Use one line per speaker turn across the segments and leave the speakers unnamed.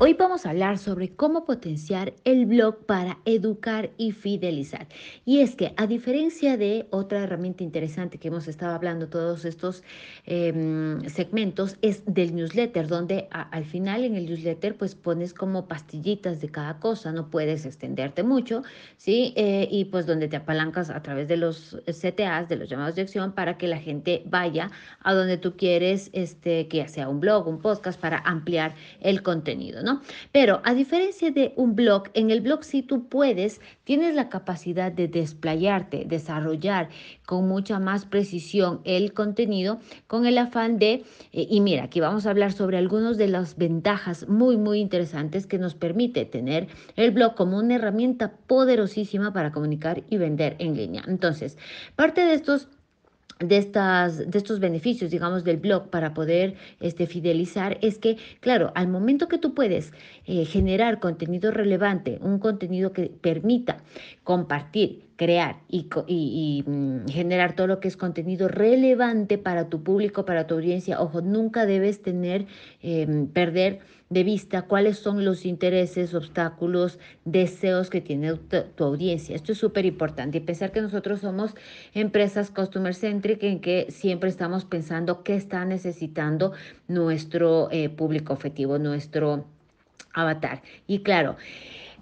Hoy vamos a hablar sobre cómo potenciar el blog para educar y fidelizar. Y es que a diferencia de otra herramienta interesante que hemos estado hablando todos estos em, segmentos, es del newsletter, donde al final en el newsletter pues pones como pastillitas de cada cosa, no puedes extenderte mucho, ¿sí? Eh, y pues donde te apalancas a través de los CTAs, de los llamados de acción, para que la gente vaya a donde tú quieres, este, que sea un blog, un podcast, para ampliar el contenido. Pero a diferencia de un blog, en el blog si tú puedes, tienes la capacidad de desplayarte, desarrollar con mucha más precisión el contenido con el afán de, eh, y mira, aquí vamos a hablar sobre algunas de las ventajas muy, muy interesantes que nos permite tener el blog como una herramienta poderosísima para comunicar y vender en línea. Entonces, parte de estos de, estas, de estos beneficios, digamos, del blog para poder este, fidelizar es que, claro, al momento que tú puedes eh, generar contenido relevante, un contenido que permita compartir, crear y, mm, generar todo lo que es contenido relevante para tu público, para tu audiencia. Ojo, nunca debes tener, em, perder de vista cuáles son los intereses, obstáculos, deseos que tiene tu, audiencia. Esto es súper importante y pensar que nosotros somos empresas customer centric en que siempre estamos pensando qué está necesitando nuestro eh, público objetivo, nuestro avatar. Y claro,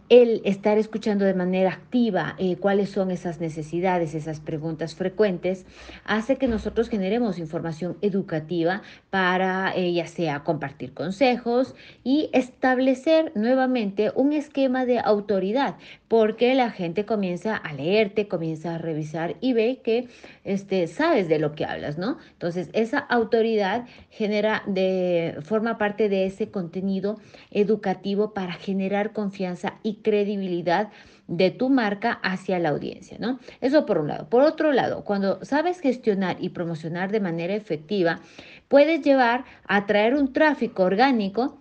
el estar escuchando de manera activa eh, cuáles son esas necesidades, esas preguntas frecuentes, hace que nosotros generemos información educativa para eh, ya sea compartir consejos y establecer nuevamente un esquema de autoridad, porque la gente comienza a leerte, comienza a revisar y ve que este, sabes de lo que hablas, ¿no? Entonces, esa autoridad genera de, forma parte de ese contenido educativo para generar confianza y credibilidad de tu marca hacia la audiencia, ¿no? Eso por un lado. Por otro lado, cuando sabes gestionar y promocionar de manera efectiva, puedes llevar a traer un tráfico orgánico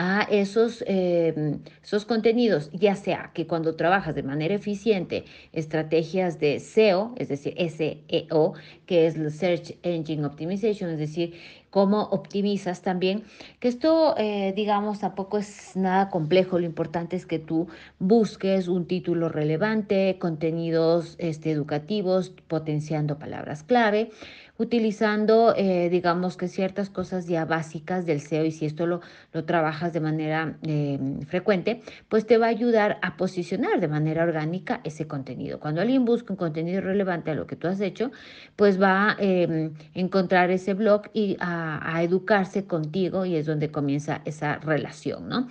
a esos, em, esos contenidos, ya sea que cuando trabajas de manera eficiente estrategias de SEO, es decir, SEO, que es el Search Engine Optimization, es decir, cómo optimizas también, que esto, eh, digamos, tampoco es nada complejo, lo importante es que tú busques un título relevante, contenidos este, educativos, potenciando palabras clave, utilizando, eh, digamos, que ciertas cosas ya básicas del SEO y si esto lo trabajas de manera em, frecuente, pues te va a ayudar a posicionar de manera orgánica ese contenido. Cuando alguien busca un contenido relevante a lo que tú has hecho, pues va a em, encontrar ese blog y a, educarse contigo y es donde comienza esa relación, ¿no?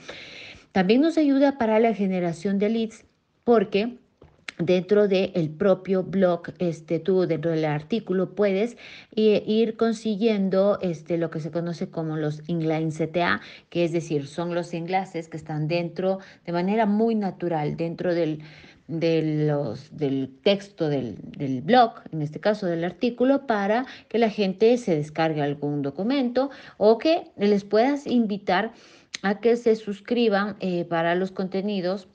También nos ayuda para la generación de leads porque dentro del propio blog, este, tú dentro del artículo puedes eh, ir consiguiendo este, lo que se conoce como los inline CTA, que es decir, son los enlaces que están dentro de manera muy natural, dentro del, del texto del, blog, en este caso del artículo, para que la gente se descargue algún documento o que les puedas invitar a que se suscriban eh, para los contenidos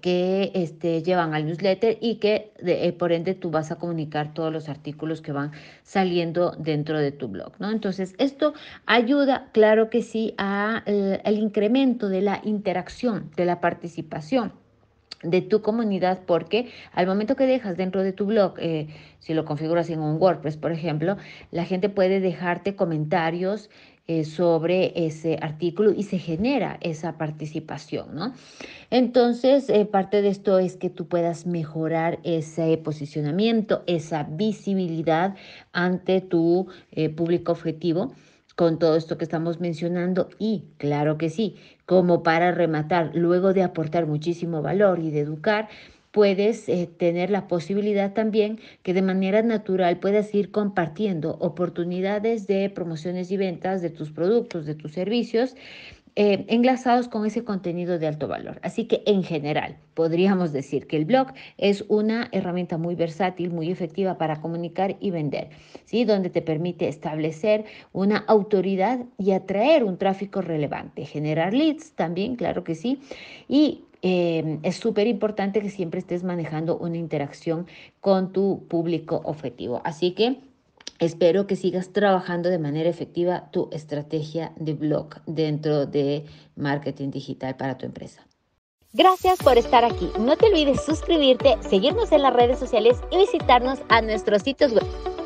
que este, llevan al newsletter y que eh, por ende tú vas a comunicar todos los artículos que van saliendo dentro de tu blog, ¿no? Entonces, esto ayuda, claro que sí, al eh, el incremento de la interacción, de la participación de tu comunidad porque al momento que dejas dentro de tu blog, eh, si lo configuras en un WordPress, por ejemplo, la gente puede dejarte comentarios eh, sobre ese artículo y se genera esa participación, ¿no? Entonces, eh, parte de esto es que tú puedas mejorar ese posicionamiento, esa visibilidad ante tu eh, público objetivo con todo esto que estamos mencionando y claro que sí, como para rematar, luego de aportar muchísimo valor y de educar, puedes eh, tener la posibilidad también que de manera natural puedas ir compartiendo oportunidades de promociones y ventas de tus productos, de tus servicios. Eh, enlazados con ese contenido de alto valor. Así que en general podríamos decir que el blog es una herramienta muy versátil, muy efectiva para comunicar y vender, ¿sí? donde te permite establecer una autoridad y atraer un tráfico relevante, generar leads también, claro que sí, y Em, es súper importante que siempre estés manejando una interacción con tu público objetivo. Así que espero que sigas trabajando de manera efectiva tu estrategia de blog dentro de marketing digital para tu empresa. Gracias por estar aquí. No te olvides suscribirte, seguirnos en las redes sociales y visitarnos a nuestros sitios web.